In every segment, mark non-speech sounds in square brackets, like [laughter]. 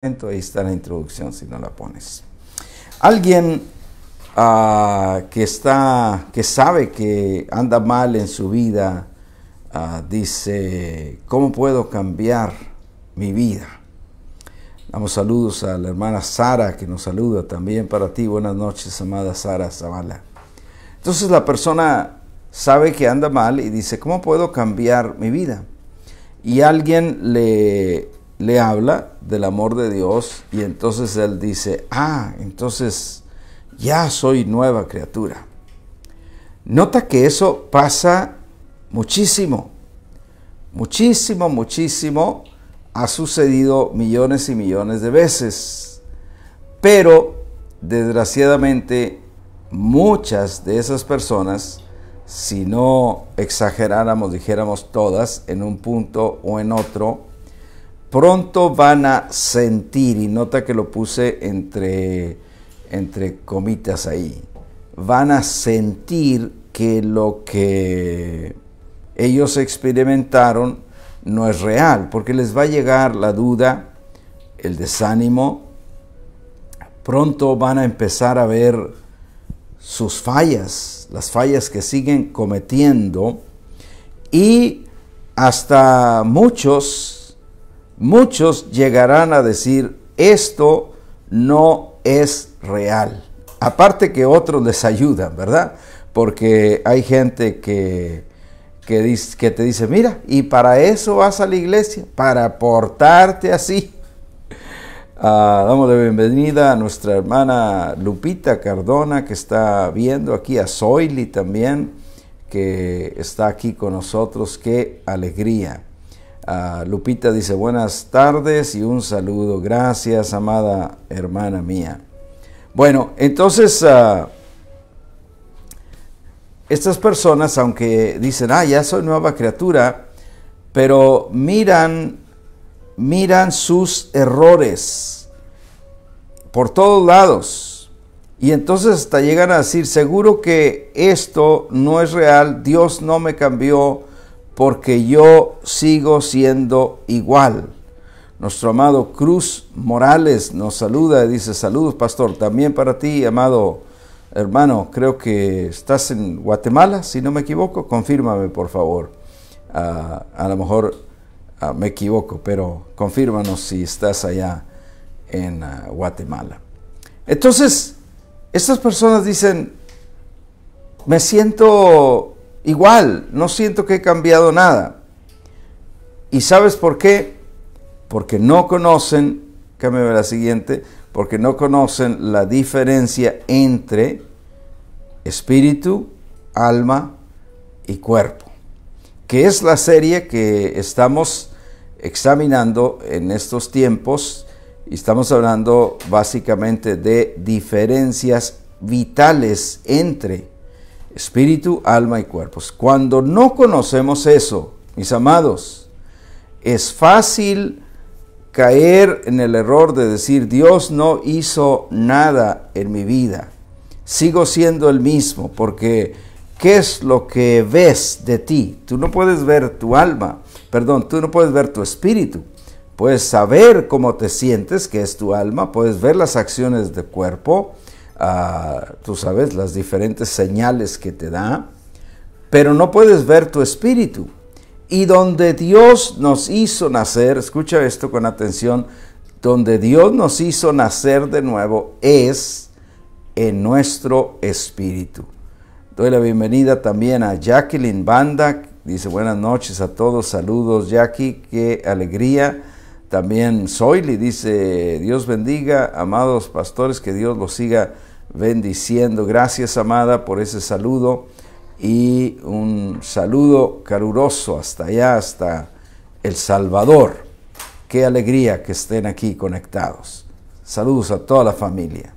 ahí está la introducción si no la pones. Alguien ah, que está, que sabe que anda mal en su vida, ah, dice, ¿cómo puedo cambiar mi vida? Damos saludos a la hermana Sara que nos saluda también para ti. Buenas noches, amada Sara Zavala. Entonces la persona sabe que anda mal y dice, ¿cómo puedo cambiar mi vida? Y alguien le le habla del amor de Dios y entonces él dice, ah, entonces ya soy nueva criatura. Nota que eso pasa muchísimo, muchísimo, muchísimo, ha sucedido millones y millones de veces, pero desgraciadamente muchas de esas personas, si no exageráramos, dijéramos todas, en un punto o en otro, pronto van a sentir, y nota que lo puse entre, entre comitas ahí, van a sentir que lo que ellos experimentaron no es real, porque les va a llegar la duda, el desánimo, pronto van a empezar a ver sus fallas, las fallas que siguen cometiendo, y hasta muchos muchos llegarán a decir, esto no es real. Aparte que otros les ayudan, ¿verdad? Porque hay gente que, que, te dice, mira, y para eso vas a la iglesia, para portarte así. [laughs] Ah, damos la bienvenida a nuestra hermana Lupita Cardona que está viendo aquí, a Soily también, que está aquí con nosotros. ¡Qué alegría! Lupita dice buenas tardes y un saludo. Gracias, amada hermana mía. Bueno, entonces ah, estas personas, aunque dicen, ah, ya soy nueva criatura, pero miran, miran sus errores por todos lados. Y entonces hasta llegan a decir, seguro que esto no es real, Dios no me cambió, porque yo sigo siendo igual. Nuestro amado Cruz Morales nos saluda y dice saludos, pastor. También para ti, amado hermano, creo que estás en Guatemala, si no me equivoco, confírmame por favor. Ah, a lo mejor ah, me equivoco, pero confírmanos si estás allá en ah, Guatemala. Entonces, estas personas dicen, me siento igual, no siento que he cambiado nada. ¿Y sabes por qué? Porque no conocen, cámbiame la siguiente, porque no conocen la diferencia entre espíritu, alma y cuerpo, que es la serie que estamos examinando en estos tiempos y estamos hablando básicamente de diferencias vitales entre espíritu, alma y cuerpos. Cuando no conocemos eso, mis amados, es fácil caer en el error de decir, Dios no hizo nada en mi vida. Sigo siendo el mismo, porque ¿qué es lo que ves de ti? Tú no puedes ver tu alma, perdón, tú no puedes ver tu espíritu. Puedes saber cómo te sientes, que es tu alma, puedes ver las acciones de cuerpo, tú sabes, las diferentes señales que te da, pero no puedes ver tu espíritu. Y donde Dios nos hizo nacer, escucha esto con atención, donde Dios nos hizo nacer de nuevo es en nuestro espíritu. Doy la bienvenida también a Jacqueline Banda, dice buenas noches a todos, saludos Jackie, qué alegría. También Soyli dice, Dios bendiga, amados pastores, que Dios los siga bendiciendo. Gracias, amada, por ese saludo y un saludo caruroso hasta allá, hasta El Salvador. Qué alegría que estén aquí conectados. Saludos a toda la familia.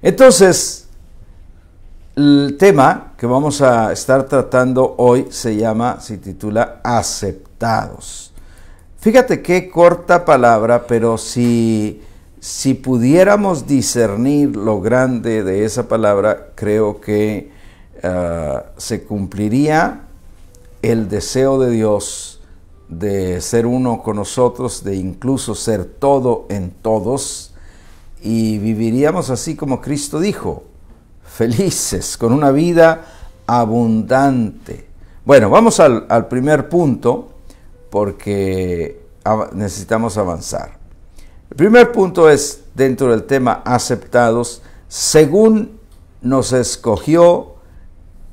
Entonces, el tema que vamos a estar tratando hoy se llama, se titula Aceptados. Fíjate qué corta palabra, pero si si pudiéramos discernir lo grande de esa palabra, creo que ah, se cumpliría el deseo de Dios de ser uno con nosotros, de incluso ser todo en todos, y viviríamos así como Cristo dijo, felices, con una vida abundante. Bueno, vamos al primer punto porque necesitamos avanzar primer punto es, dentro del tema aceptados, según nos escogió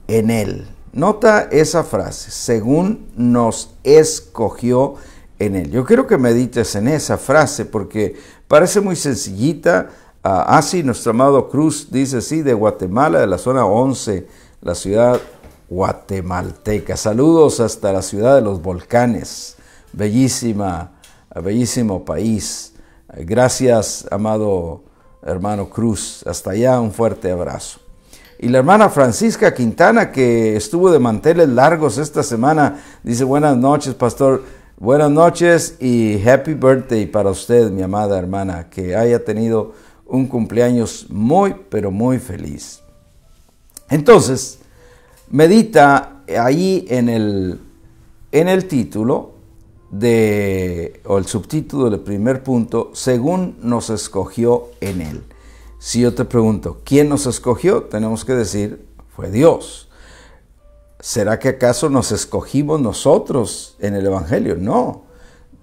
en él. Nota esa frase, según nos escogió en él. Yo quiero que medites en esa frase porque parece muy sencillita. Ah, así nuestro amado Cruz dice, sí, de Guatemala, de la zona 11, la ciudad guatemalteca. Saludos hasta la ciudad de los volcanes, bellísima, bellísimo país. Gracias, amado hermano Cruz. Hasta allá, un fuerte abrazo. Y la hermana Francisca Quintana, que estuvo de manteles largos esta semana, dice buenas noches, pastor. Buenas noches y happy birthday para usted, mi amada hermana, que haya tenido un cumpleaños muy, pero muy feliz. Entonces, medita ahí en el, en el título de, o el subtítulo del primer punto, según nos escogió en él. Si yo te pregunto, ¿quién nos escogió? Tenemos que decir, fue Dios. ¿Será que acaso nos escogimos nosotros en el Evangelio? No,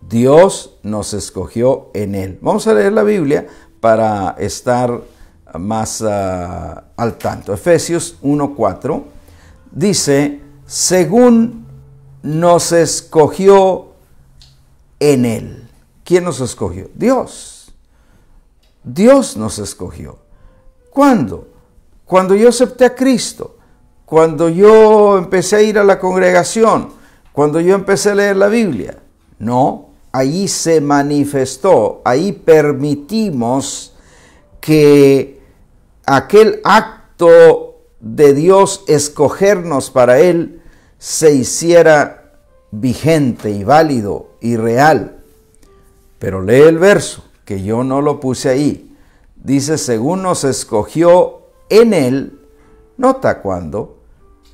Dios nos escogió en él. Vamos a leer la Biblia para estar más ah, al tanto. Efesios 1.4 dice, según nos escogió en Él. ¿Quién nos escogió? Dios. Dios nos escogió. ¿Cuándo? Cuando yo acepté a Cristo, cuando yo empecé a ir a la congregación, cuando yo empecé a leer la Biblia. No, ahí se manifestó, ahí permitimos que aquel acto de Dios escogernos para Él se hiciera vigente y válido y real. Pero lee el verso, que yo no lo puse ahí. Dice, según nos escogió en él, nota cuando,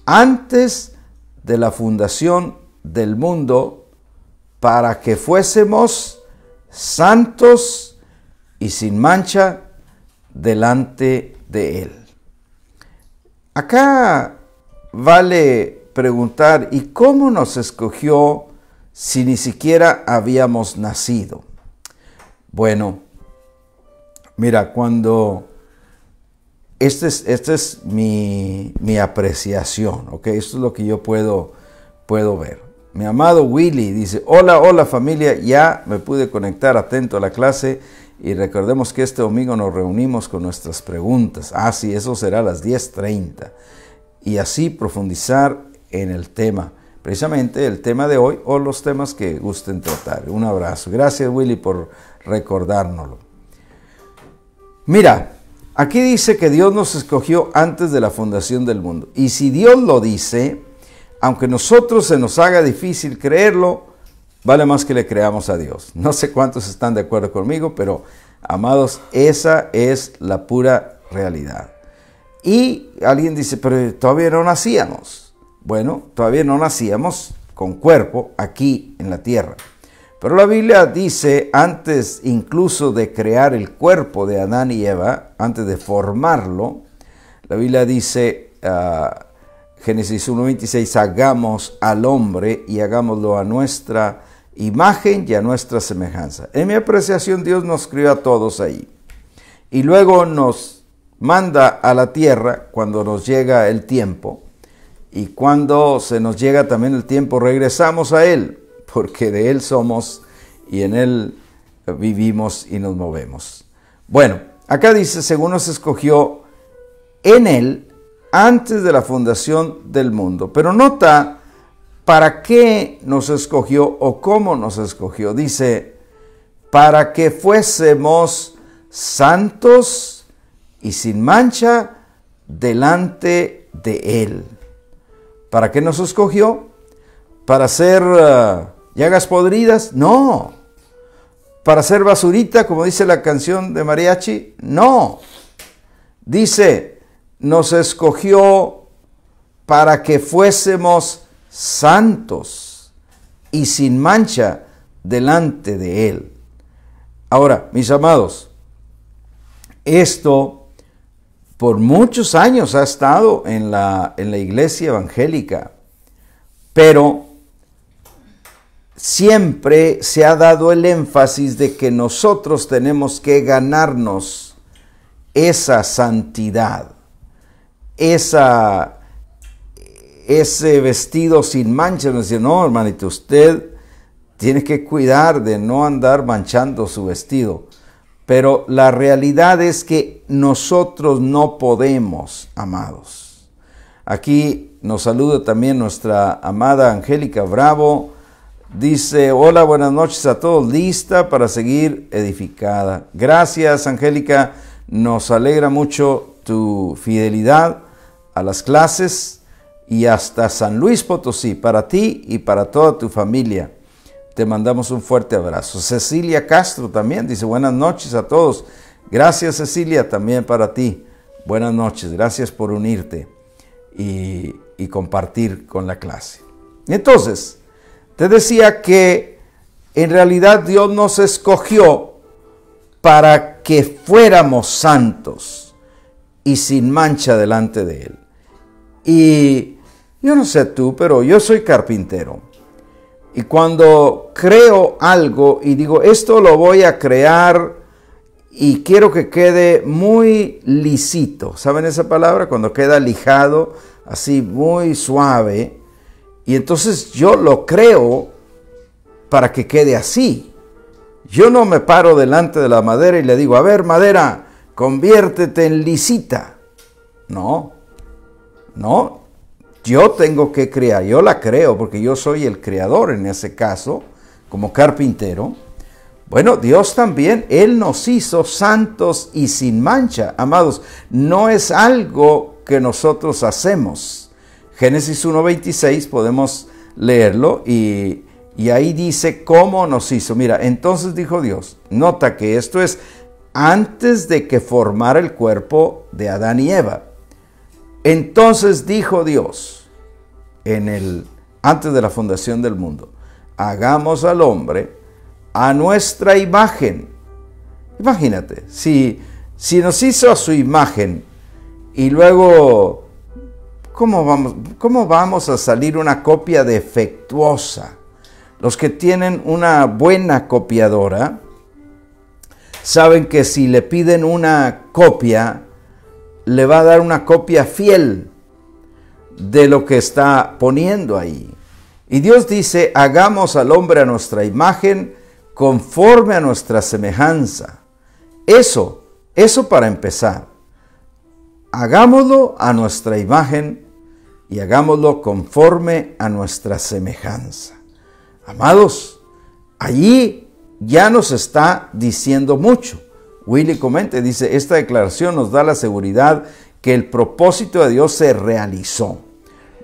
antes de la fundación del mundo, para que fuésemos santos y sin mancha delante de él. Acá vale preguntar, ¿y cómo nos escogió si ni siquiera habíamos nacido? Bueno, mira, cuando... Esta es, este es mi, apreciación, ¿ok? Esto es lo que yo puedo, puedo ver. Mi amado Willy dice, hola, hola familia, ya me pude conectar atento a la clase y recordemos que este domingo nos reunimos con nuestras preguntas. Ah, sí, eso será a las 10.30. Y así profundizar en el tema, precisamente el tema de hoy o los temas que gusten tratar. Un abrazo. Gracias Willy por recordárnoslo. Mira, aquí dice que Dios nos escogió antes de la fundación del mundo. Y si Dios lo dice, aunque nosotros se nos haga difícil creerlo, vale más que le creamos a Dios. No sé cuántos están de acuerdo conmigo, pero amados, esa es la pura realidad. Y alguien dice, pero todavía no nacíamos. Bueno, todavía no nacíamos con cuerpo aquí en la tierra. Pero la Biblia dice, antes incluso de crear el cuerpo de Adán y Eva, antes de formarlo, la Biblia dice, ah, Génesis 1.26, hagamos al hombre y hagámoslo a nuestra imagen y a nuestra semejanza. En mi apreciación, Dios nos crió a todos ahí. Y luego nos manda a la tierra cuando nos llega el tiempo y cuando se nos llega también el tiempo regresamos a Él, porque de Él somos y en Él vivimos y nos movemos. Bueno, acá dice, según nos escogió en Él antes de la fundación del mundo, pero nota para qué nos escogió o cómo nos escogió. Dice, para que fuésemos santos y sin mancha delante de Él. ¿Para qué nos escogió? ¿Para ser eh, llagas podridas? No. ¿Para ser basurita, como dice la canción de Mariachi? No. Dice, nos escogió para que fuésemos santos y sin mancha delante de Él. Ahora, mis amados, esto por muchos años ha estado en la, en la iglesia evangélica, pero siempre se ha dado el énfasis de que nosotros tenemos que ganarnos esa santidad, esa, ese vestido sin manchas. Nos dice, no, hermanito, usted tiene que cuidar de no andar manchando su vestido. Pero la realidad es que nosotros no podemos, amados. Aquí nos saluda también nuestra amada Angélica Bravo. Dice, hola, buenas noches a todos, lista para seguir edificada. Gracias, Angélica. Nos alegra mucho tu fidelidad a las clases y hasta San Luis Potosí, para ti y para toda tu familia. Te mandamos un fuerte abrazo. Cecilia Castro también dice, buenas noches a todos. Gracias Cecilia, también para ti. Buenas noches, gracias por unirte y, compartir con la clase. Entonces, te decía que en realidad Dios nos escogió para que fuéramos santos y sin mancha delante de Él. Y yo no sé tú, pero yo soy carpintero. Y cuando creo algo y digo, esto lo voy a crear y quiero que quede muy lisito. ¿Saben esa palabra? Cuando queda lijado, así muy suave. Y entonces yo lo creo para que quede así. Yo no me paro delante de la madera y le digo, a ver madera, conviértete en lisita. No, no, yo tengo que crear, yo la creo porque yo soy el creador en ese caso, como carpintero bueno, Dios también, Él nos hizo santos y sin mancha. Amados, no es algo que nosotros hacemos. Génesis 1.26 podemos leerlo y, ahí dice cómo nos hizo. Mira, entonces dijo Dios, nota que esto es antes de que formara el cuerpo de Adán y Eva. Entonces dijo Dios, en el, antes de la fundación del mundo, hagamos al hombre a nuestra imagen. Imagínate, si, si nos hizo a su imagen y luego, ¿cómo vamos, ¿cómo vamos a salir una copia defectuosa? Los que tienen una buena copiadora saben que si le piden una copia, le va a dar una copia fiel de lo que está poniendo ahí. Y Dios dice, hagamos al hombre a nuestra imagen, conforme a nuestra semejanza. Eso, eso para empezar. Hagámoslo a nuestra imagen y hagámoslo conforme a nuestra semejanza. Amados, allí ya nos está diciendo mucho. Willy comente, dice, esta declaración nos da la seguridad que el propósito de Dios se realizó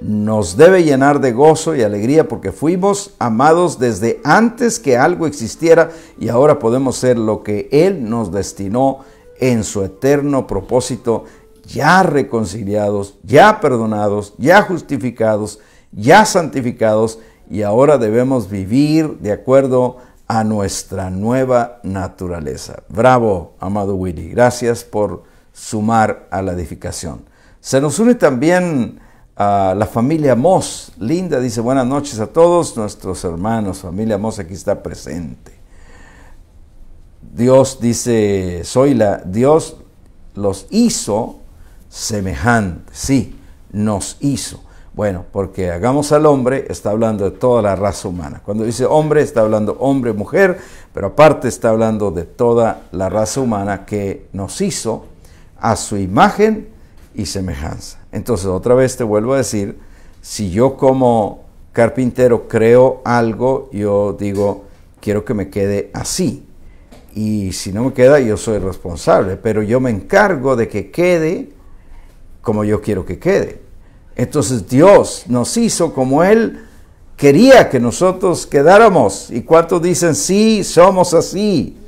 nos debe llenar de gozo y alegría porque fuimos amados desde antes que algo existiera y ahora podemos ser lo que Él nos destinó en su eterno propósito, ya reconciliados, ya perdonados, ya justificados, ya santificados y ahora debemos vivir de acuerdo a nuestra nueva naturaleza. Bravo, amado Willy, gracias por sumar a la edificación. Se nos une también la familia Moss, linda, dice buenas noches a todos nuestros hermanos, familia Moss aquí está presente. Dios dice, soy la, Dios los hizo semejantes, sí, nos hizo. Bueno, porque hagamos al hombre, está hablando de toda la raza humana. Cuando dice hombre, está hablando hombre, mujer, pero aparte está hablando de toda la raza humana que nos hizo a su imagen y semejanza. Entonces otra vez te vuelvo a decir, si yo como carpintero creo algo, yo digo, quiero que me quede así. Y si no me queda, yo soy responsable, pero yo me encargo de que quede como yo quiero que quede. Entonces Dios nos hizo como Él quería que nosotros quedáramos. ¿Y cuántos dicen, sí, somos así?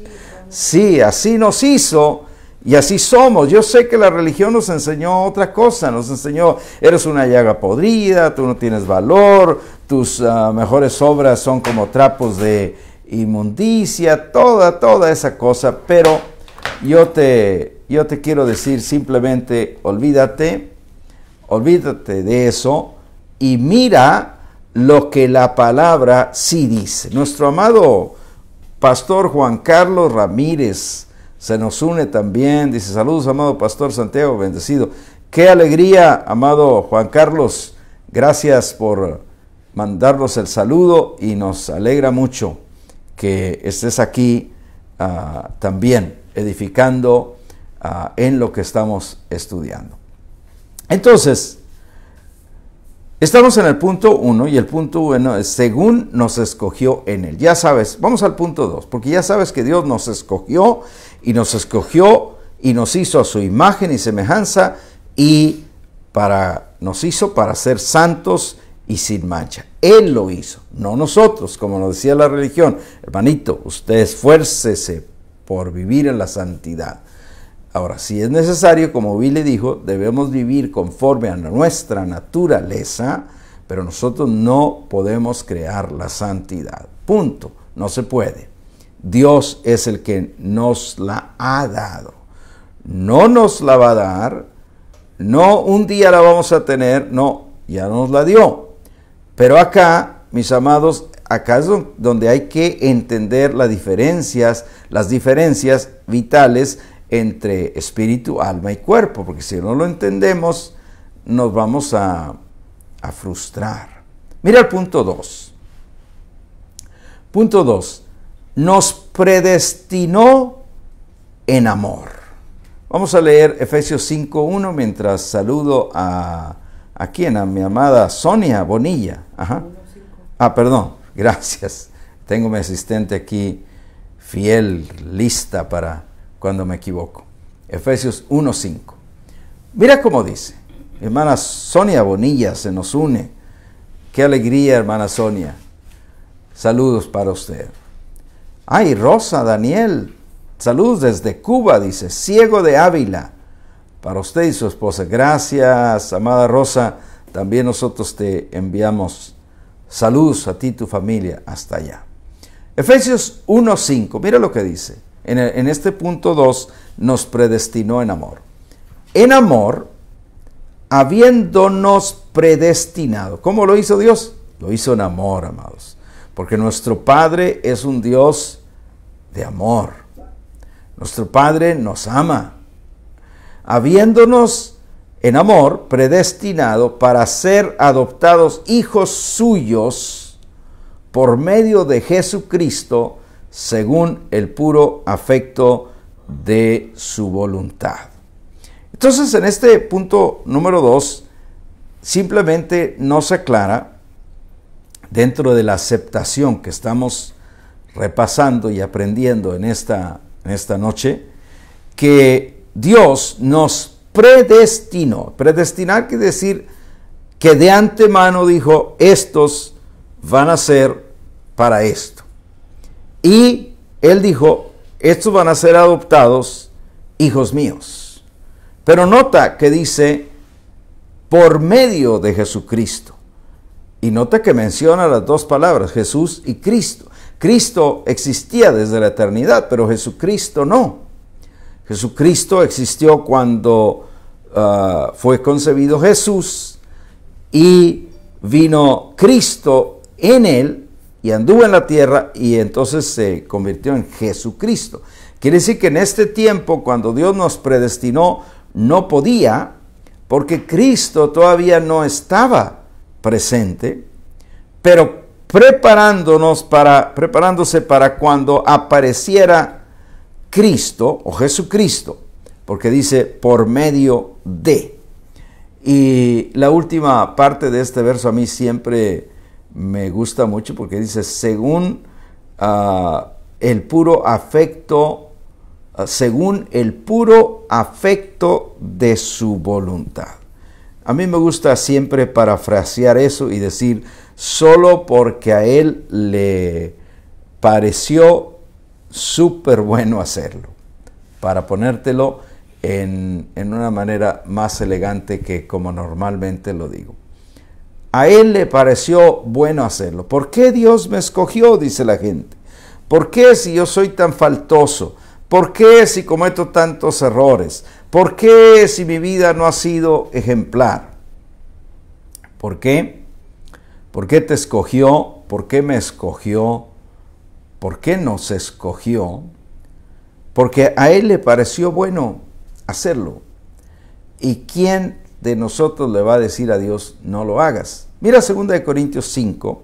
Sí, así nos hizo y así somos. Yo sé que la religión nos enseñó otra cosa, nos enseñó, eres una llaga podrida, tú no tienes valor, tus ah, mejores obras son como trapos de inmundicia, toda, toda esa cosa. Pero yo te, yo te quiero decir simplemente, olvídate, olvídate de eso y mira lo que la palabra sí dice. Nuestro amado pastor Juan Carlos Ramírez, se nos une también. Dice, saludos, amado Pastor Santiago, bendecido. Qué alegría, amado Juan Carlos. Gracias por mandarnos el saludo y nos alegra mucho que estés aquí ah, también edificando ah, en lo que estamos estudiando. Entonces, Estamos en el punto 1 y el punto bueno es según nos escogió en él. Ya sabes, vamos al punto 2, porque ya sabes que Dios nos escogió y nos escogió y nos hizo a su imagen y semejanza y para nos hizo para ser santos y sin mancha. Él lo hizo, no nosotros, como nos decía la religión. Hermanito, usted esfuércese por vivir en la santidad. Ahora, si es necesario, como Billy le dijo, debemos vivir conforme a nuestra naturaleza, pero nosotros no podemos crear la santidad. Punto. No se puede. Dios es el que nos la ha dado. No nos la va a dar, no un día la vamos a tener, no, ya nos la dio. Pero acá, mis amados, acá es donde hay que entender las diferencias, las diferencias vitales entre espíritu, alma y cuerpo, porque si no lo entendemos, nos vamos a, a frustrar. Mira el punto 2. Punto 2. Nos predestinó en amor. Vamos a leer Efesios 5.1 mientras saludo a... ¿A quién? A mi amada Sonia Bonilla. Ah, perdón. Gracias. Tengo mi asistente aquí fiel, lista para cuando me equivoco. Efesios 1.5. Mira cómo dice. Hermana Sonia Bonilla se nos une. Qué alegría, hermana Sonia. Saludos para usted. Ay, Rosa, Daniel. Saludos desde Cuba, dice. Ciego de Ávila. Para usted y su esposa. Gracias, amada Rosa. También nosotros te enviamos saludos a ti y tu familia hasta allá. Efesios 1.5. Mira lo que dice en, este punto 2, nos predestinó en amor. En amor, habiéndonos predestinado. ¿Cómo lo hizo Dios? Lo hizo en amor, amados. Porque nuestro Padre es un Dios de amor. Nuestro Padre nos ama. Habiéndonos en amor predestinado para ser adoptados hijos suyos por medio de Jesucristo según el puro afecto de su voluntad. Entonces, en este punto número dos, simplemente nos aclara, dentro de la aceptación que estamos repasando y aprendiendo en esta, en esta noche, que Dios nos predestinó. Predestinar quiere decir que de antemano dijo, estos van a ser para esto. Y él dijo, estos van a ser adoptados hijos míos. Pero nota que dice, por medio de Jesucristo. Y nota que menciona las dos palabras, Jesús y Cristo. Cristo existía desde la eternidad, pero Jesucristo no. Jesucristo existió cuando ah, fue concebido Jesús y vino Cristo en él y anduvo en la tierra y entonces se convirtió en Jesucristo. Quiere decir que en este tiempo, cuando Dios nos predestinó, no podía, porque Cristo todavía no estaba presente, pero preparándonos para, preparándose para cuando apareciera Cristo o Jesucristo, porque dice por medio de. Y la última parte de este verso a mí siempre me gusta mucho porque dice, según ah, el puro afecto, ah, según el puro afecto de su voluntad. A mí me gusta siempre parafrasear eso y decir, solo porque a él le pareció súper bueno hacerlo, para ponértelo en una manera más elegante que como normalmente lo digo. A él le pareció bueno hacerlo. ¿Por qué Dios me escogió? Dice la gente. ¿Por qué si yo soy tan faltoso? ¿Por qué si cometo tantos errores? ¿Por qué si mi vida no ha sido ejemplar? ¿Por qué? ¿Por qué te escogió? ¿Por qué me escogió? ¿Por qué nos escogió? Porque a Él le pareció bueno hacerlo. ¿Y quién de nosotros le va a decir a Dios, no lo hagas? Mira 2 Corintios 5,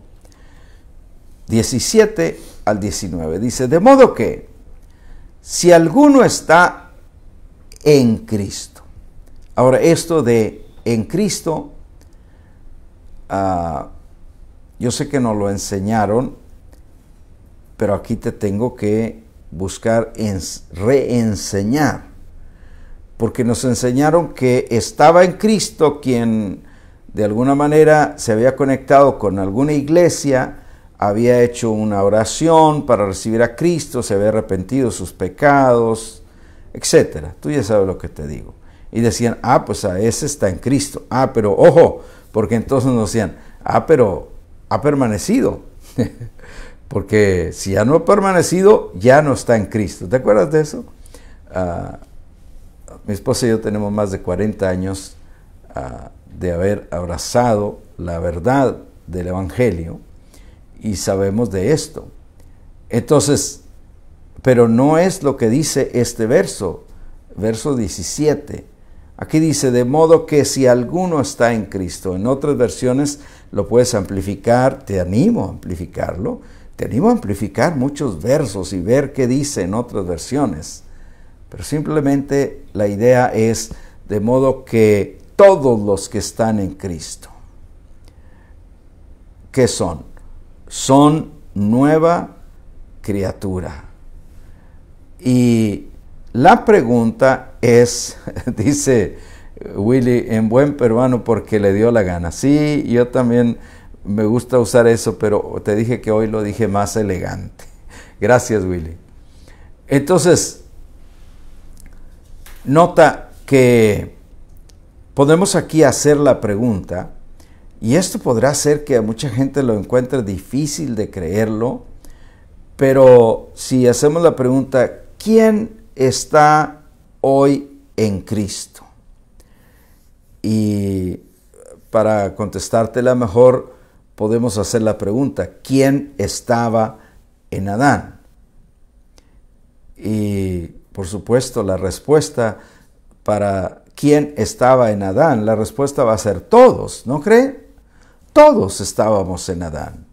17 al 19. Dice, de modo que si alguno está en Cristo. Ahora, esto de en Cristo, ah, yo sé que nos lo enseñaron, pero aquí te tengo que buscar reenseñar, porque nos enseñaron que estaba en Cristo quien de alguna manera se había conectado con alguna iglesia, había hecho una oración para recibir a Cristo, se había arrepentido sus pecados, etc. Tú ya sabes lo que te digo. Y decían, ah, pues a ese está en Cristo. Ah, pero ojo, porque entonces nos decían, ah, pero ha permanecido. [laughs] porque si ya no ha permanecido, ya no está en Cristo. ¿Te acuerdas de eso? Ah, mi esposa y yo tenemos más de 40 años ah, de haber abrazado la verdad del Evangelio y sabemos de esto. Entonces, pero no es lo que dice este verso, verso 17. Aquí dice, de modo que si alguno está en Cristo, en otras versiones lo puedes amplificar, te animo a amplificarlo, te animo a amplificar muchos versos y ver qué dice en otras versiones. Pero simplemente la idea es, de modo que todos los que están en Cristo. ¿Qué son? Son nueva criatura. Y la pregunta es, [laughs] dice Willy, en buen peruano porque le dio la gana. Sí, yo también me gusta usar eso, pero te dije que hoy lo dije más elegante. [laughs] Gracias, Willy. Entonces, nota que podemos aquí hacer la pregunta, y esto podrá ser que a mucha gente lo encuentre difícil de creerlo, pero si hacemos la pregunta, ¿quién está hoy en Cristo? Y para contestártela mejor, podemos hacer la pregunta, ¿quién estaba en Adán? Y por supuesto, la respuesta para ¿quién estaba en Adán? La respuesta va a ser todos, ¿no cree? Todos estábamos en Adán.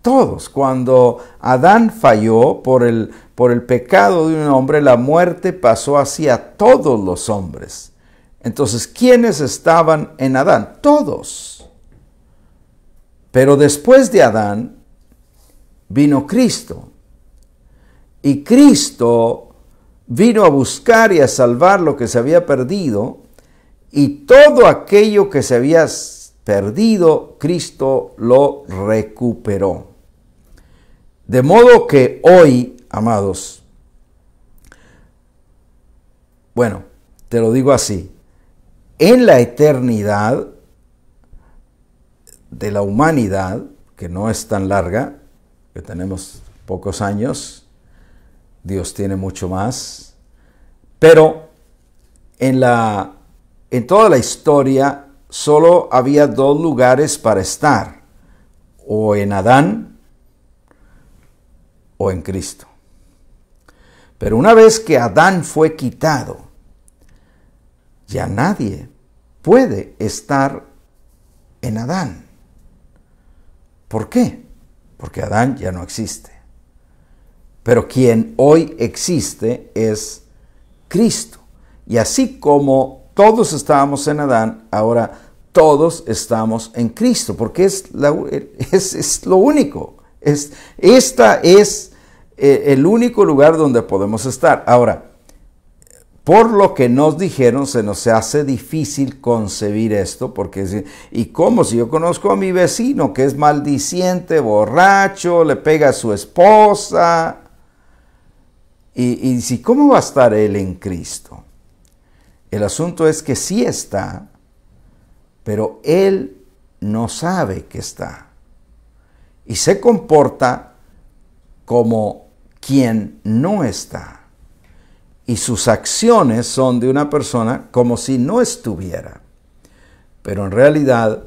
Todos. Cuando Adán falló por el, por el pecado de un hombre, la muerte pasó hacia todos los hombres. Entonces, ¿quiénes estaban en Adán? Todos. Pero después de Adán vino Cristo. Y Cristo vino a buscar y a salvar lo que se había perdido, y todo aquello que se había perdido, Cristo lo recuperó. De modo que hoy, amados, bueno, te lo digo así, en la eternidad de la humanidad, que no es tan larga, que tenemos pocos años, Dios tiene mucho más. Pero en, la, en toda la historia solo había dos lugares para estar, o en Adán o en Cristo. Pero una vez que Adán fue quitado, ya nadie puede estar en Adán. ¿Por qué? Porque Adán ya no existe. Pero quien hoy existe es Cristo. Y así como todos estábamos en Adán, ahora todos estamos en Cristo, porque es, [laughs] es, lo único. Es, esta es eh, el único lugar donde podemos estar. Ahora, por lo que nos dijeron, se nos hace difícil concebir esto, porque ¿y cómo si yo conozco a mi vecino que es maldiciente, borracho, le pega a su esposa, y, si, ¿cómo va a estar Él en Cristo? El asunto es que sí está, pero Él no sabe que está. Y se comporta como quien no está. Y sus acciones son de una persona como si no estuviera. Pero en realidad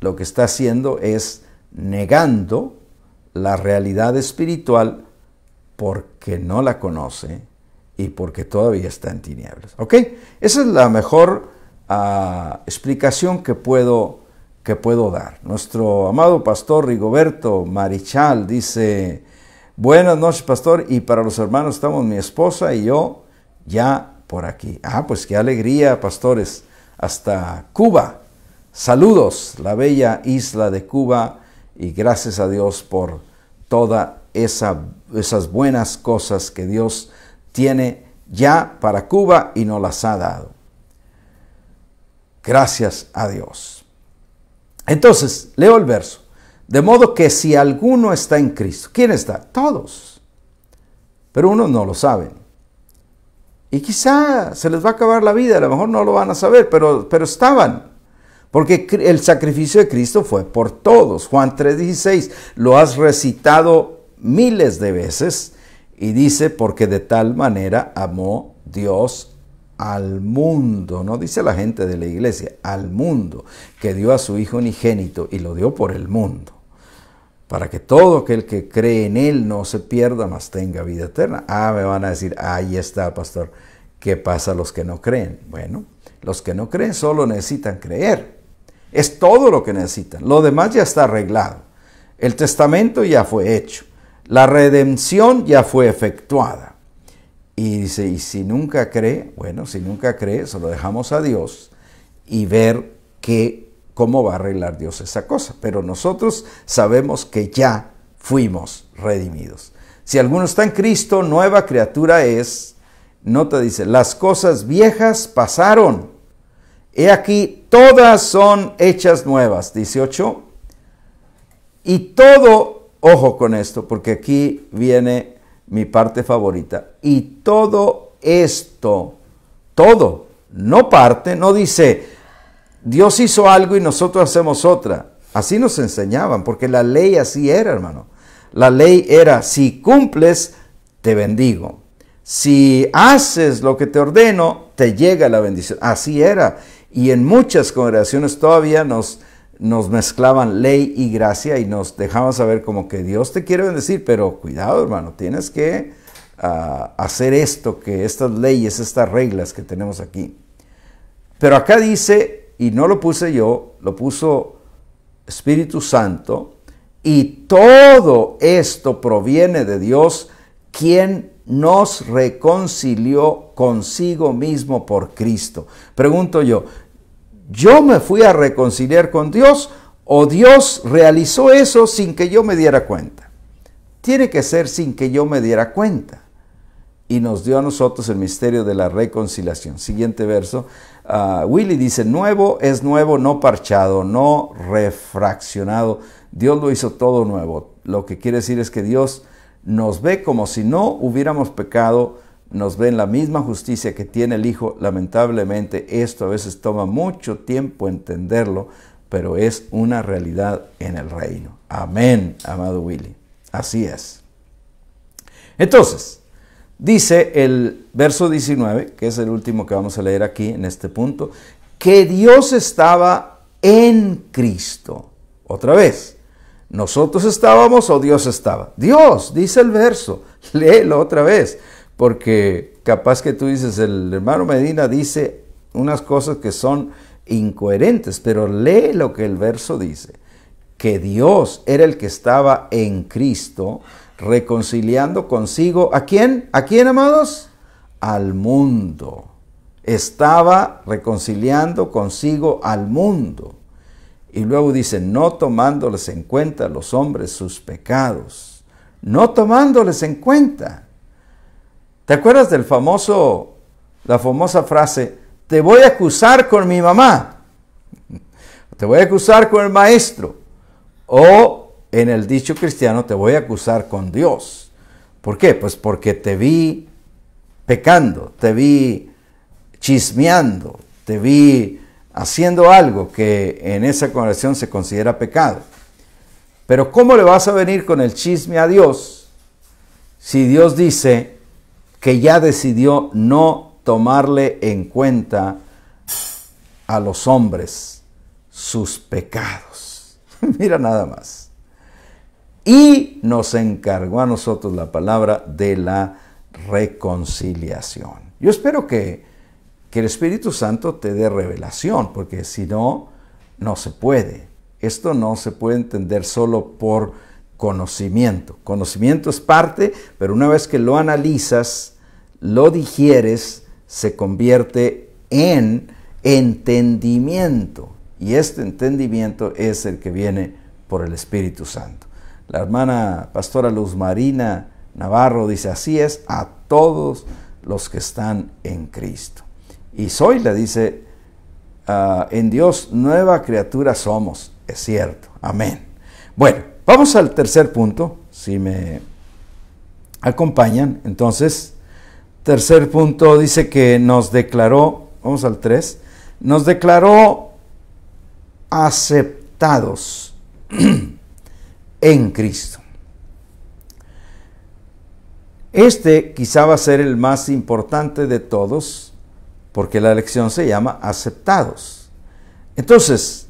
lo que está haciendo es negando la realidad espiritual porque no la conoce y porque todavía está en tinieblas. ¿Ok? Esa es la mejor ah, explicación que puedo, que puedo dar. Nuestro amado pastor Rigoberto Marichal dice, buenas noches pastor, y para los hermanos estamos mi esposa y yo ya por aquí. Ah, pues qué alegría pastores. Hasta Cuba. Saludos, la bella isla de Cuba, y gracias a Dios por toda esas buenas cosas que Dios tiene ya para Cuba y no las ha dado. Gracias a Dios. Entonces, leo el verso. De modo que si alguno está en Cristo, ¿quién está? Todos. Pero unos no lo saben. Y quizá se les va a acabar la vida, a lo mejor no lo van a saber, pero, pero estaban. Porque el sacrificio de Cristo fue por todos. Juan 3:16, lo has recitado miles de veces y dice, porque de tal manera amó Dios al mundo, no dice la gente de la iglesia, al mundo, que dio a su Hijo unigénito y lo dio por el mundo, para que todo aquel que cree en Él no se pierda, mas tenga vida eterna. Ah, me van a decir, ahí está, pastor, ¿qué pasa a los que no creen? Bueno, los que no creen solo necesitan creer, es todo lo que necesitan, lo demás ya está arreglado, el testamento ya fue hecho. La redención ya fue efectuada. Y dice, y si nunca cree, bueno, si nunca cree, se lo dejamos a Dios y ver que, cómo va a arreglar Dios esa cosa. Pero nosotros sabemos que ya fuimos redimidos. Si alguno está en Cristo, nueva criatura es. Nota dice, las cosas viejas pasaron. He aquí, todas son hechas nuevas. 18. Y todo ojo con esto, porque aquí viene mi parte favorita. Y todo esto, todo, no parte, no dice, Dios hizo algo y nosotros hacemos otra. Así nos enseñaban, porque la ley así era, hermano. La ley era, si cumples, te bendigo. Si haces lo que te ordeno, te llega la bendición. Así era. Y en muchas congregaciones todavía nos nos mezclaban ley y gracia y nos dejaban saber como que Dios te quiere bendecir, pero cuidado hermano, tienes que ah, hacer esto, que estas leyes, estas reglas que tenemos aquí. Pero acá dice, y no lo puse yo, lo puso Espíritu Santo, y todo esto proviene de Dios, quien nos reconcilió consigo mismo por Cristo. Pregunto yo, yo me fui a reconciliar con Dios o Dios realizó eso sin que yo me diera cuenta. Tiene que ser sin que yo me diera cuenta. Y nos dio a nosotros el misterio de la reconciliación. Siguiente verso. Ah, Willy dice, nuevo es nuevo, no parchado, no refraccionado. Dios lo hizo todo nuevo. Lo que quiere decir es que Dios nos ve como si no hubiéramos pecado nos ven la misma justicia que tiene el Hijo. Lamentablemente esto a veces toma mucho tiempo entenderlo, pero es una realidad en el reino. Amén, amado Willy. Así es. Entonces, dice el verso 19, que es el último que vamos a leer aquí en este punto, que Dios estaba en Cristo. Otra vez, ¿nosotros estábamos o Dios estaba? Dios, dice el verso, léelo otra vez porque capaz que tú dices, el hermano Medina dice unas cosas que son incoherentes, pero lee lo que el verso dice, que Dios era el que estaba en Cristo reconciliando consigo a quién, a quién amados, al mundo. Estaba reconciliando consigo al mundo. Y luego dice, no tomándoles en cuenta los hombres sus pecados. No tomándoles en cuenta. ¿Te acuerdas del famoso, la famosa frase, te voy a acusar con mi mamá? [laughs] Te voy a acusar con el maestro. O en el dicho cristiano, te voy a acusar con Dios. ¿Por qué? Pues porque te vi pecando, te vi chismeando, te vi haciendo algo que en esa conversación se considera pecado. Pero ¿cómo le vas a venir con el chisme a Dios si Dios dice, que ya decidió no tomarle en cuenta a los hombres sus pecados. [laughs] Mira nada más. Y nos encargó a nosotros la palabra de la reconciliación. Yo espero que, el Espíritu Santo te dé revelación, porque si no, no se puede. Esto no se puede entender solo por conocimiento. Conocimiento es parte, pero una vez que lo analizas, lo digieres, se convierte en entendimiento. Y este entendimiento es el que viene por el Espíritu Santo. La hermana pastora Luz Marina Navarro dice, así es a todos los que están en Cristo. Y soy, le dice, ah, en Dios nueva criatura somos. Es cierto, amén. Bueno, vamos al tercer punto, si me acompañan. Entonces, Tercer punto, dice que nos declaró, vamos al 3, nos declaró aceptados [clears throat] en Cristo. Este quizá va a ser el más importante de todos, porque la lección se llama aceptados. Entonces,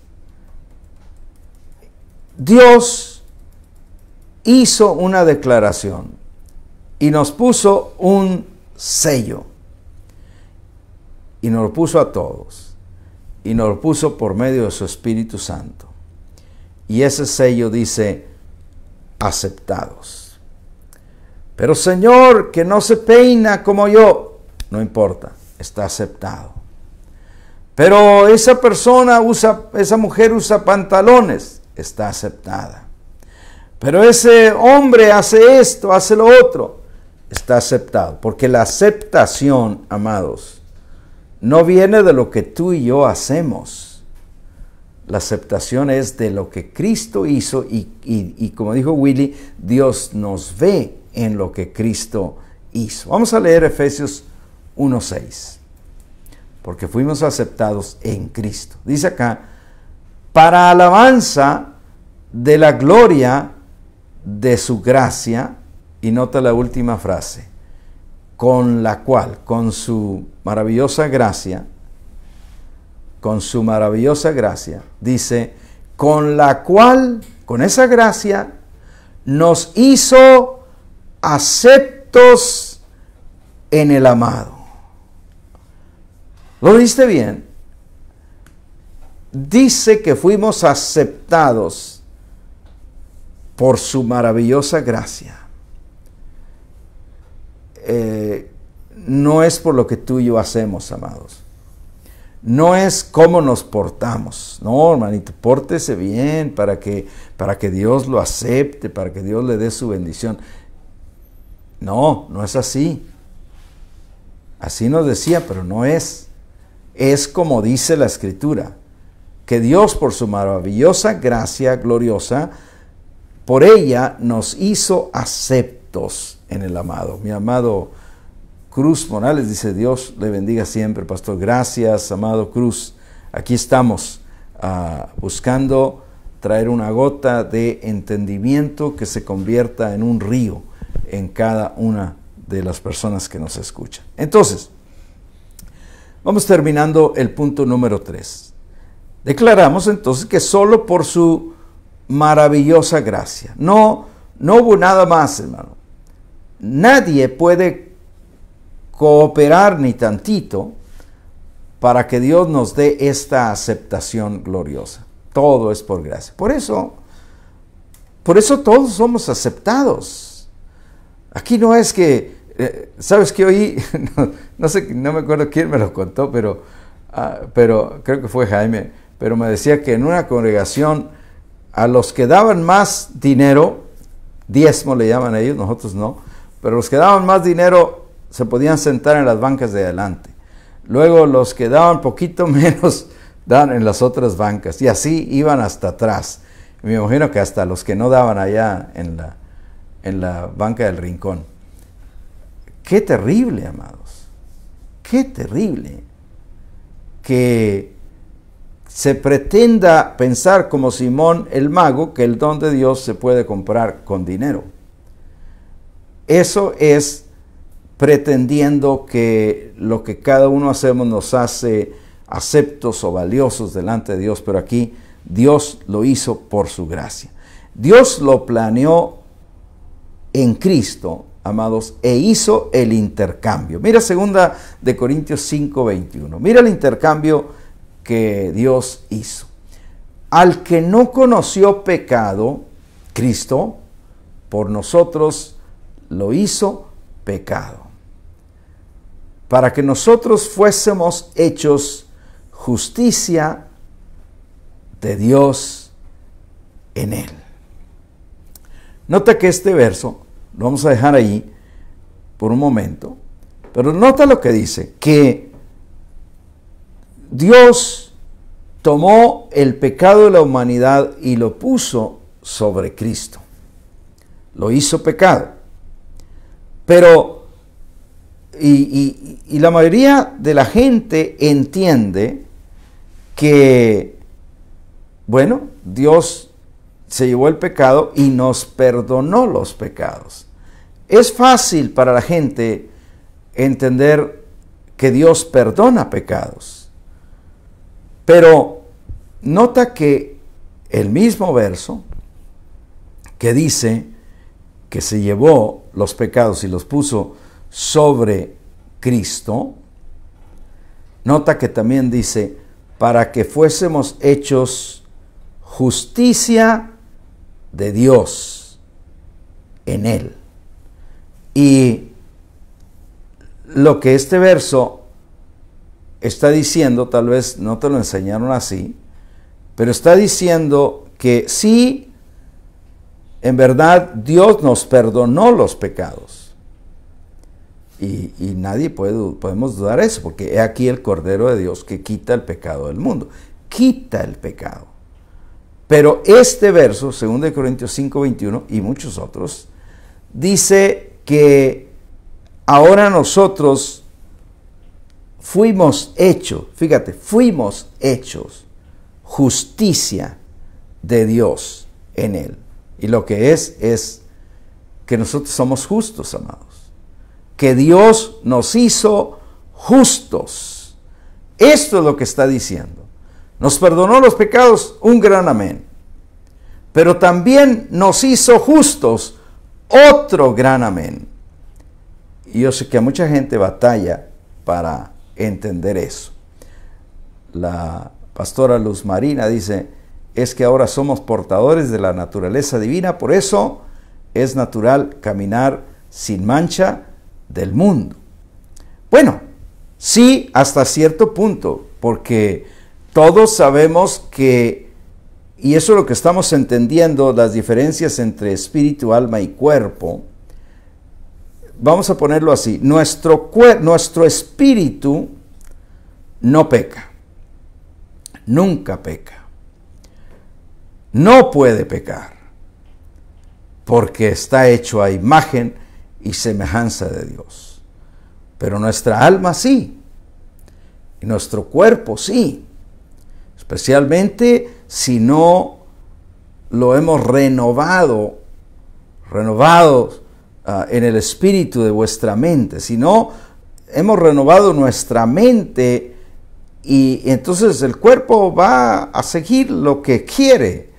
Dios hizo una declaración y nos puso un sello. Y nos lo puso a todos. Y nos lo puso por medio de su Espíritu Santo. Y ese sello dice, aceptados. Pero Señor, que no se peina como yo, no importa, está aceptado. Pero esa persona usa, esa mujer usa pantalones, está aceptada. Pero ese hombre hace esto, hace lo otro, está aceptado. Porque la aceptación, amados, no viene de lo que tú y yo hacemos. La aceptación es de lo que Cristo hizo y, como dijo Willy, Dios nos ve en lo que Cristo hizo. Vamos a leer Efesios 1.6, porque fuimos aceptados en Cristo. Dice acá, para alabanza de la gloria de su gracia, y nota la última frase, con la cual, con su maravillosa gracia, con su maravillosa gracia, dice, con la cual, con esa gracia, nos hizo aceptos en el amado. ¿Lo viste bien? Dice que fuimos aceptados por su maravillosa gracia. no es por lo que tú y yo hacemos, amados. No es cómo nos portamos. No, hermanito, pórtese bien para que, para que Dios lo acepte, para que Dios le dé su bendición. No, no es así. Así nos decía, pero no es. Es como dice la escritura, que Dios por su maravillosa gracia gloriosa, por ella nos hizo aceptos en el amado. Mi amado Cruz Morales dice, Dios le bendiga siempre, pastor. Gracias, amado Cruz. Aquí estamos ah, buscando traer una gota de entendimiento que se convierta en un río en cada una de las personas que nos escuchan. Entonces, vamos terminando el punto número 3. Declaramos entonces que solo por su maravillosa gracia, no, no hubo nada más, hermano. Nadie puede cooperar ni tantito para que Dios nos dé esta aceptación gloriosa. Todo es por gracia. Por eso, por eso todos somos aceptados. Aquí no es que, eh, ¿sabes qué hoy [laughs] No, sé, no me acuerdo quién me lo contó, pero, ah, pero creo que fue Jaime, pero me decía que en una congregación a los que daban más dinero, diezmo le llaman a ellos, nosotros no, pero los que daban más dinero se podían sentar en las bancas de adelante. Luego los que daban poquito [laughs] menos dan en las otras bancas y así iban hasta atrás. Me imagino que hasta los que no daban allá en la, en la banca del rincón. Qué terrible, amados. Qué terrible que se pretenda pensar como Simón el mago que el don de Dios se puede comprar con dinero. Eso es pretendiendo que lo que cada uno hacemos nos hace aceptos o valiosos delante de Dios, pero aquí Dios lo hizo por su gracia. Dios lo planeó en Cristo, amados, e hizo el intercambio. Mira segunda de Corintios 5:21. Mira el intercambio que Dios hizo. Al que no conoció pecado, Cristo por nosotros lo hizo pecado para que nosotros fuésemos hechos justicia de Dios en Él. Nota que este verso, lo vamos a dejar ahí por un momento, pero nota lo que dice, que Dios tomó el pecado de la humanidad y lo puso sobre Cristo. Lo hizo pecado. Pero y, la mayoría de la gente entiende que, bueno, Dios se llevó el pecado y nos perdonó los pecados. Es fácil para la gente entender que Dios perdona pecados. Pero nota que el mismo verso que dice que se llevó los pecados y los puso sobre Cristo, nota que también dice, para que fuésemos hechos justicia de Dios en Él. Y lo que este verso está diciendo, tal vez no te lo enseñaron así, pero está diciendo que sí, en verdad Dios nos perdonó los pecados y, nadie puede, podemos dudar eso, porque he aquí el Cordero de Dios que quita el pecado del mundo. Quita el pecado. Pero este verso, 2 Corintios 5, 21 y muchos otros, dice que ahora nosotros fuimos hechos, fíjate, fuimos hechos justicia de Dios en Él. Y lo que es es que nosotros somos justos, amados que Dios nos hizo justos. Esto es lo que está diciendo. Nos perdonó los pecados, un gran amén. Pero también nos hizo justos, otro gran amén. Y yo sé que mucha gente batalla para entender eso. La pastora Luz Marina dice, es que ahora somos portadores de la naturaleza divina, por eso es natural caminar sin mancha, del mundo. Bueno, sí, hasta cierto punto, porque todos sabemos que, y eso es lo que estamos entendiendo, las diferencias entre espíritu, alma y cuerpo, vamos a ponerlo así, nuestro, nuestro espíritu no peca, nunca peca, no puede pecar, porque está hecho a imagen y semejanza de Dios. Pero nuestra alma sí, y nuestro cuerpo sí, especialmente si no lo hemos renovado, renovado ah, en el espíritu de vuestra mente, si no hemos renovado nuestra mente y entonces el cuerpo va a seguir lo que quiere,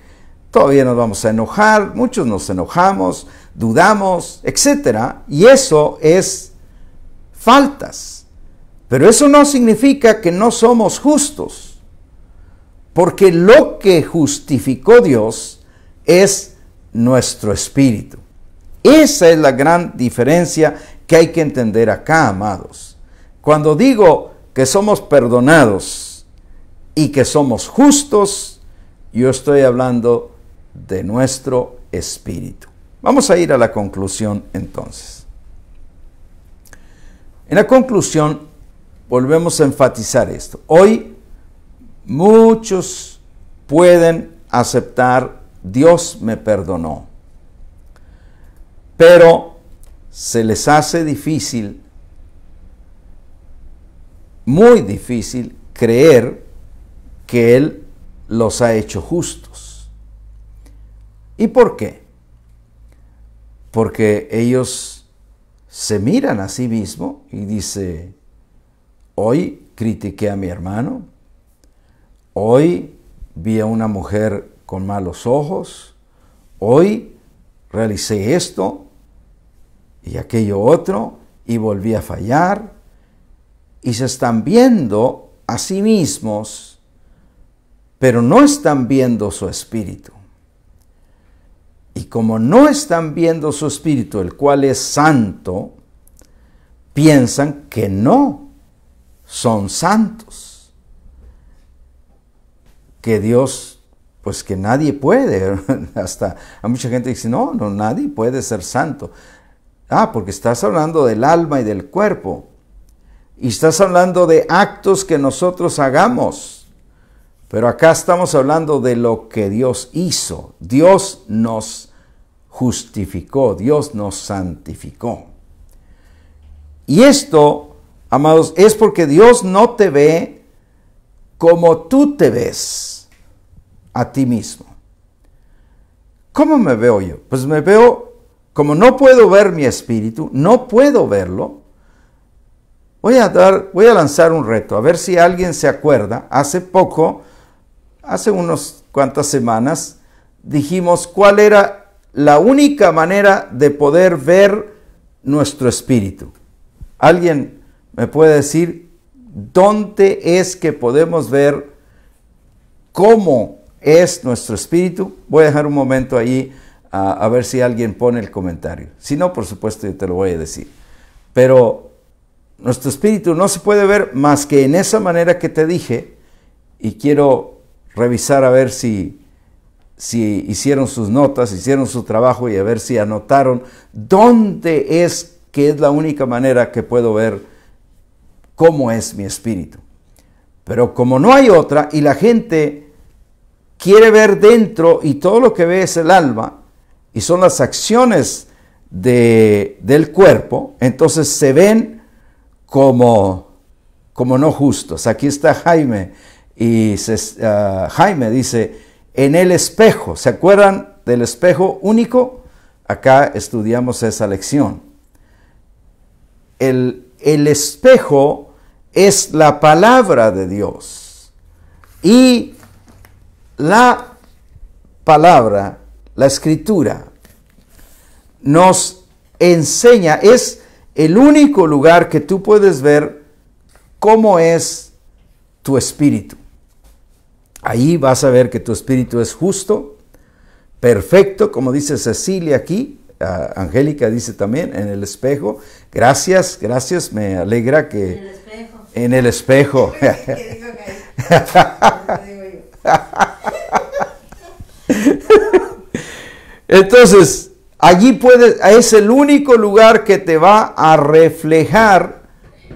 todavía nos vamos a enojar, muchos nos enojamos, dudamos, etc. Y eso es faltas. Pero eso no significa que no somos justos, porque lo que justificó Dios es nuestro espíritu. Esa es la gran diferencia que hay que entender acá, amados. Cuando digo que somos perdonados y que somos justos, yo estoy hablando de nuestro espíritu. Vamos a ir a la conclusión entonces. En la conclusión, volvemos a enfatizar esto. Hoy muchos pueden aceptar Dios me perdonó, pero se les hace difícil, muy difícil, creer que Él los ha hecho justos ¿Y por qué? Porque ellos se miran a sí mismos y dice, hoy critiqué a mi hermano, hoy vi a una mujer con malos ojos, hoy realicé esto y aquello otro y volví a fallar y se están viendo a sí mismos, pero no están viendo su espíritu. Y como no están viendo su espíritu, el cual es santo, piensan que no son santos. Que Dios, pues que nadie puede. [laughs] Hasta a mucha gente dice, no, no, nadie puede ser santo. Ah, porque estás hablando del alma y del cuerpo. Y estás hablando de actos que nosotros hagamos pero acá estamos hablando de lo que Dios hizo. Dios nos justificó, Dios nos santificó. Y esto, amados, es porque Dios no te ve como tú te ves a ti mismo. ¿Cómo me veo yo? Pues me veo, como no puedo ver mi espíritu, no puedo verlo. Voy a, dar, voy a lanzar un reto, a ver si alguien se acuerda. Hace poco hace unas cuantas semanas dijimos cuál era la única manera de poder ver nuestro espíritu. ¿Alguien me puede decir dónde es que podemos ver cómo es nuestro espíritu? Voy a dejar un momento ahí a, ver si alguien pone el comentario. Si no, por supuesto, yo te lo voy a decir. Pero nuestro espíritu no se puede ver más que en esa manera que te dije y quiero revisar a ver si, si hicieron sus notas, hicieron su trabajo y a ver si anotaron dónde es que es la única manera que puedo ver cómo es mi espíritu. Pero como no hay otra y la gente quiere ver dentro y todo lo que ve es el alma y son las acciones del cuerpo, entonces se ven como, como no justos. Aquí está Jaime y ah, Jaime dice, en el espejo, ¿se acuerdan del espejo único? Acá estudiamos esa lección. El, el espejo es la palabra de Dios. Y la palabra, la escritura, nos enseña, es el único lugar que tú puedes ver cómo es tu espíritu. Ahí vas a ver que tu espíritu es justo, perfecto, como dice Cecilia aquí, ah, Angélica dice también, en el espejo. Gracias, gracias, me alegra que... En el espejo. En el espejo. [laughs] Entonces, allí puedes, es el único lugar que te va a reflejar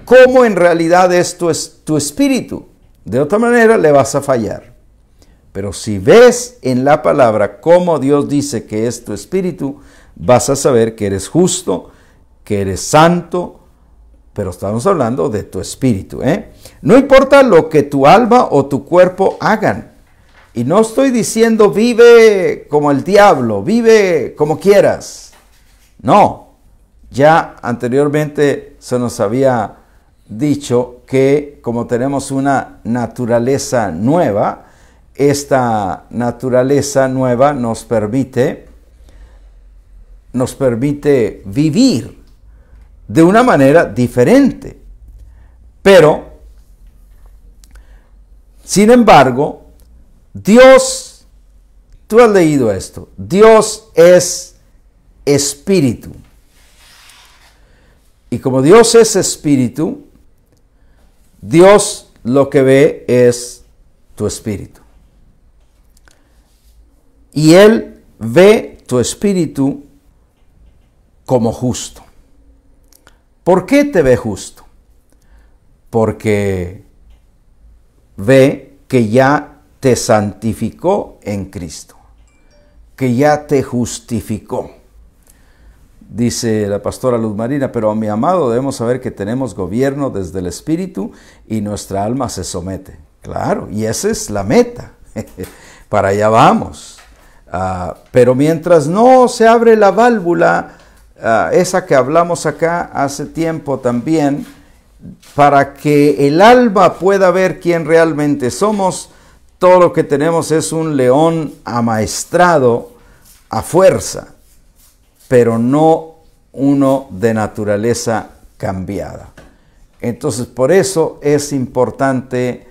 cómo en realidad es tu espíritu. De otra manera, le vas a fallar. Pero si ves en la palabra cómo Dios dice que es tu espíritu, vas a saber que eres justo, que eres santo, pero estamos hablando de tu espíritu. ¿eh? No importa lo que tu alma o tu cuerpo hagan. Y no estoy diciendo vive como el diablo, vive como quieras. No, ya anteriormente se nos había dicho que como tenemos una naturaleza nueva, esta naturaleza nueva nos permite, nos permite vivir de una manera diferente. Pero, sin embargo, Dios, tú has leído esto, Dios es espíritu. Y como Dios es espíritu, Dios lo que ve es tu espíritu y Él ve tu espíritu como justo. ¿Por qué te ve justo? Porque ve que ya te santificó en Cristo, que ya te justificó. Dice la pastora Luz Marina, pero a mi amado debemos saber que tenemos gobierno desde el Espíritu y nuestra alma se somete. Claro, y esa es la meta. [laughs] Para allá vamos. Ah, pero mientras no se abre la válvula, ah, esa que hablamos acá hace tiempo también, para que el alma pueda ver quién realmente somos, todo lo que tenemos es un león amaestrado a fuerza, pero no uno de naturaleza cambiada. Entonces, por eso es importante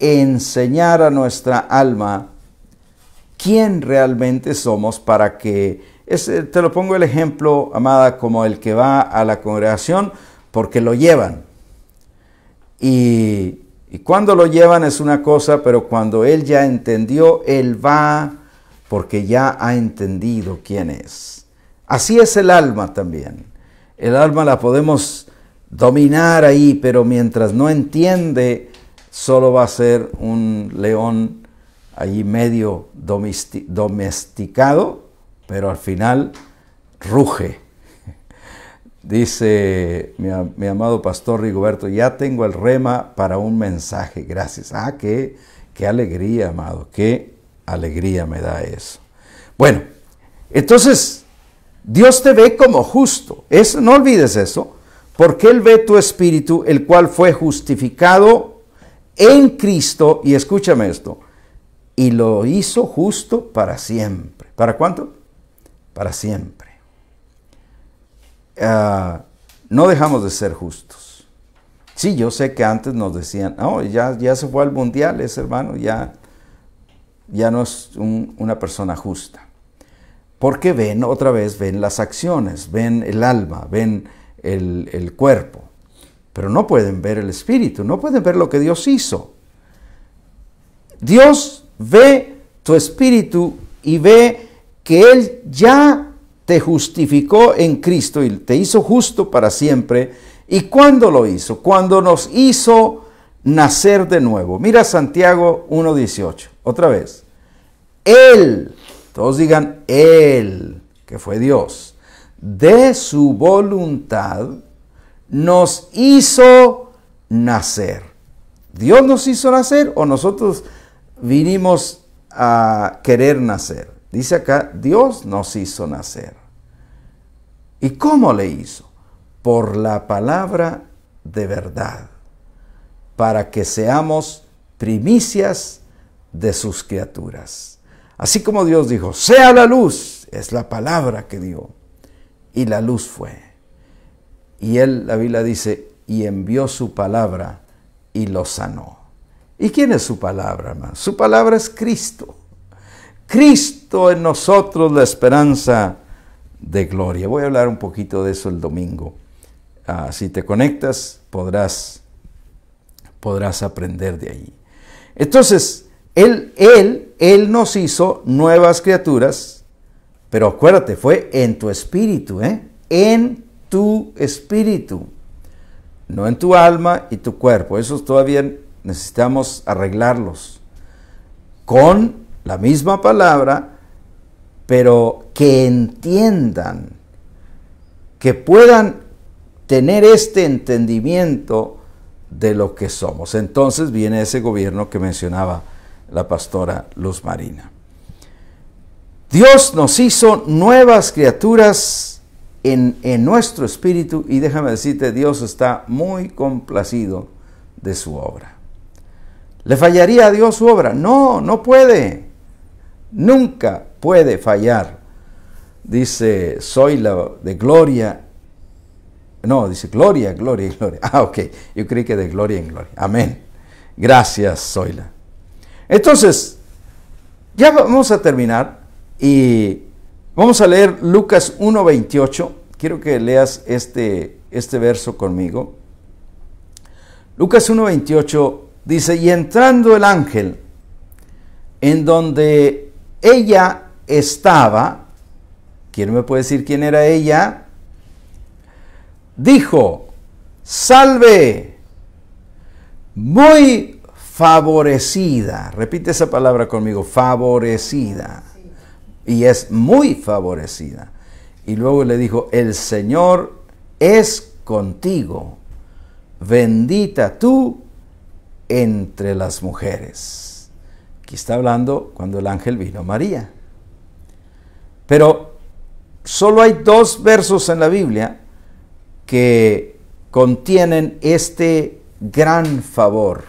enseñar a nuestra alma quién realmente somos para que, eh, te lo pongo el ejemplo, amada, como el que va a la congregación porque lo llevan. Y, y cuando lo llevan es una cosa, pero cuando él ya entendió, él va porque ya ha entendido quién es. Así es el alma también. El alma la podemos dominar ahí, pero mientras no entiende, solo va a ser un león allí medio domesticado, pero al final ruge. [laughs] Dice mi, amado pastor Rigoberto, ya tengo el rema para un mensaje, gracias. Ah, qué, qué alegría, amado, qué alegría me da eso. Bueno, entonces, Dios te ve como justo. no olvides eso, porque Él ve tu espíritu, el cual fue justificado en Cristo, y escúchame esto, y lo hizo justo para siempre. ¿Para cuánto? Para siempre. Ah, no dejamos de ser justos. Sí, yo sé que antes nos decían, no, oh, ya, ya se fue al mundial ese hermano, ya, ya no es una persona justa. Porque ven, otra vez, ven las acciones, ven el alma, ven el, el cuerpo, pero no pueden ver el espíritu, no pueden ver lo que Dios hizo. Dios Ve tu espíritu y ve que Él ya te justificó en Cristo y te hizo justo para siempre. ¿Y cuándo lo hizo? Cuando nos hizo nacer de nuevo. Mira Santiago 1.18, otra vez. Él, todos digan Él, que fue Dios, de su voluntad nos hizo nacer. ¿Dios nos hizo nacer o nosotros vinimos a querer nacer. Dice acá, Dios nos hizo nacer. ¿Y cómo le hizo? Por la palabra de verdad, para que seamos primicias de sus criaturas. Así como Dios dijo, sea la luz, es la palabra que dio. Y la luz fue. Y él, la Biblia dice, y envió su palabra y lo sanó. ¿Y quién es su palabra, hermano? Su palabra es Cristo. Cristo en nosotros la esperanza de gloria. Voy a hablar un poquito de eso el domingo. Ah, si te conectas, podrás, podrás aprender de ahí. Entonces, él, él, él nos hizo nuevas criaturas, pero acuérdate, fue en tu espíritu, ¿eh? En tu espíritu, no en tu alma y tu cuerpo. Eso todavía necesitamos arreglarlos con la misma palabra, pero que entiendan, que puedan tener este entendimiento de lo que somos. Entonces viene ese gobierno que mencionaba la pastora Luz Marina. Dios nos hizo nuevas criaturas en, nuestro espíritu y déjame decirte, Dios está muy complacido de su obra. ¿Le fallaría a Dios su obra? No, no puede. Nunca puede fallar. Dice, soy la de gloria. No, dice gloria, gloria, gloria. [laughs] Ah, ok. Yo creí que de gloria en gloria. Amén. Gracias, Zoila. Entonces, ya vamos a terminar y vamos a leer Lucas 1.28. Quiero que leas este, este verso conmigo. Lucas 1.28 Dice, y entrando el ángel en donde ella estaba, ¿quién me puede decir quién era ella? Dijo, salve, muy favorecida. Repite esa palabra conmigo, favorecida. Y es muy favorecida. Y luego le dijo, el Señor es contigo. Bendita tú entre las mujeres. Aquí está hablando cuando el ángel vino a María. Pero solo hay dos versos en la Biblia que contienen este gran favor,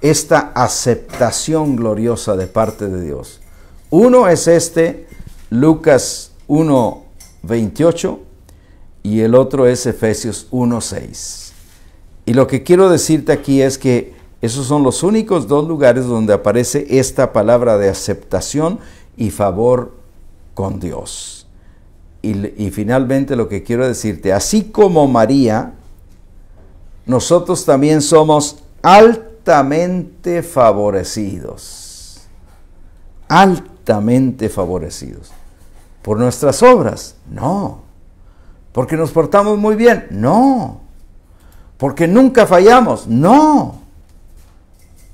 esta aceptación gloriosa de parte de Dios. Uno es este, Lucas 1.28 y el otro es Efesios 1.6 y lo que quiero decirte aquí es que esos son los únicos dos lugares donde aparece esta palabra de aceptación y favor con Dios. Y, finalmente lo que quiero decirte, así como María, nosotros también somos altamente favorecidos, altamente favorecidos. ¿Por nuestras obras? No. ¿Porque nos portamos muy bien? No porque nunca fallamos. No,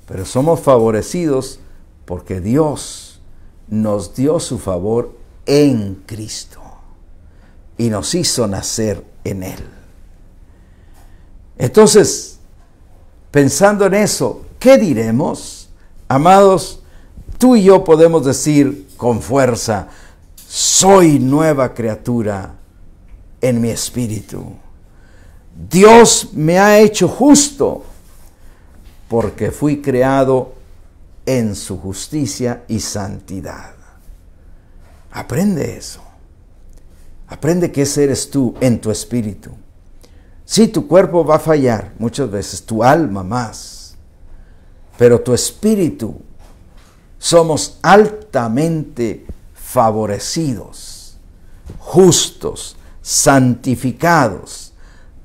pero somos favorecidos porque Dios nos dio su favor en Cristo y nos hizo nacer en Él. Entonces, pensando en eso, ¿qué diremos? Amados, tú y yo podemos decir con fuerza, soy nueva criatura en mi espíritu. Dios me ha hecho justo porque fui creado en su justicia y santidad. Aprende eso. Aprende que eres tú en tu espíritu. Si tu cuerpo va a fallar muchas veces, tu alma más, pero tu espíritu somos altamente favorecidos, justos, santificados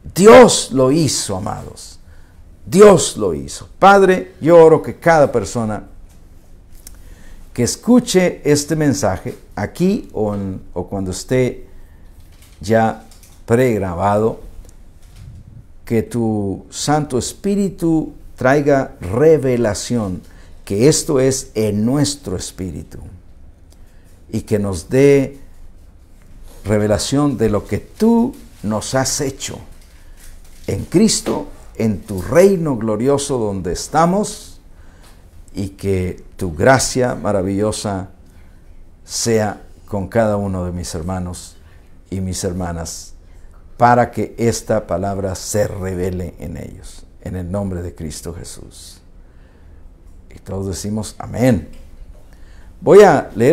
Dios lo hizo, amados. Dios lo hizo. Padre, yo oro que cada persona que escuche este mensaje aquí o, o cuando esté ya pregrabado, que tu Santo Espíritu traiga revelación, que esto es en nuestro espíritu y que nos dé revelación de lo que tú nos has hecho en Cristo, en tu reino glorioso donde estamos y que tu gracia maravillosa sea con cada uno de mis hermanos y mis hermanas para que esta palabra se revele en ellos, en el nombre de Cristo Jesús. Y todos decimos amén. Voy a leer.